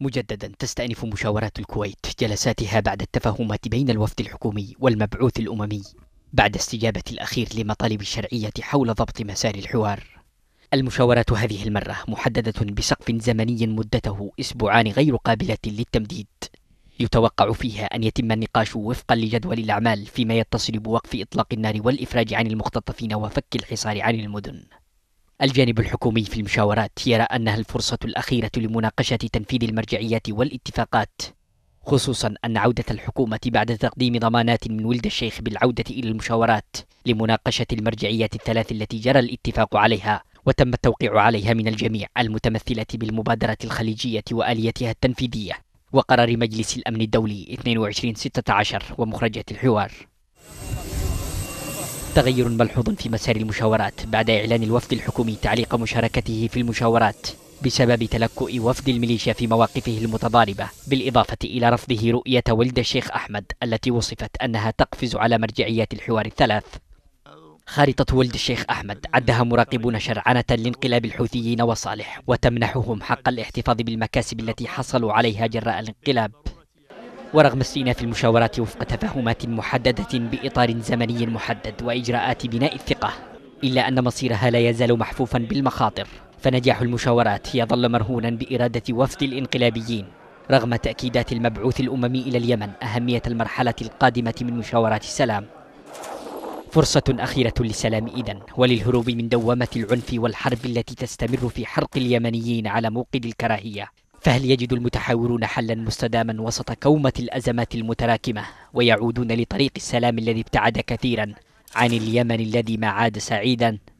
مجددا تستأنف مشاورات الكويت جلساتها بعد التفاهمات بين الوفد الحكومي والمبعوث الأممي بعد استجابة الأخير لمطالب الشرعية حول ضبط مسار الحوار. المشاورات هذه المرة محددة بسقف زمني مدته أسبوعان غير قابلة للتمديد. يتوقع فيها أن يتم النقاش وفقا لجدول الأعمال فيما يتصل بوقف إطلاق النار والإفراج عن المختطفين وفك الحصار عن المدن. الجانب الحكومي في المشاورات يرى أنها الفرصة الأخيرة لمناقشة تنفيذ المرجعيات والاتفاقات خصوصا أن عودة الحكومة بعد تقديم ضمانات من ولد الشيخ بالعودة إلى المشاورات لمناقشة المرجعيات الثلاث التي جرى الاتفاق عليها وتم التوقيع عليها من الجميع المتمثلة بالمبادرة الخليجية وآليتها التنفيذية وقرار مجلس الأمن الدولي 2216 ومخرجات الحوار تغير ملحوظ في مسار المشاورات بعد إعلان الوفد الحكومي تعليق مشاركته في المشاورات بسبب تلكؤ وفد الميليشيا في مواقفه المتضاربة بالإضافة إلى رفضه رؤية ولد الشيخ أحمد التي وصفت أنها تقفز على مرجعيات الحوار الثلاث خارطة ولد الشيخ أحمد عدها مراقبون شرعنة لانقلاب الحوثيين وصالح وتمنحهم حق الاحتفاظ بالمكاسب التي حصلوا عليها جراء الانقلاب ورغم استئناف المشاورات وفق تفاهمات محددة بإطار زمني محدد وإجراءات بناء الثقة إلا أن مصيرها لا يزال محفوفا بالمخاطر فنجاح المشاورات يظل مرهونا بإرادة وفد الانقلابيين رغم تأكيدات المبعوث الأممي إلى اليمن أهمية المرحلة القادمة من مشاورات السلام فرصة أخيرة للسلام إذن وللهروب من دوامة العنف والحرب التي تستمر في حرق اليمنيين على موقد الكراهية فهل يجد المتحاورون حلا مستداما وسط كومة الأزمات المتراكمة ويعودون لطريق السلام الذي ابتعد كثيرا عن اليمن الذي ما عاد سعيدا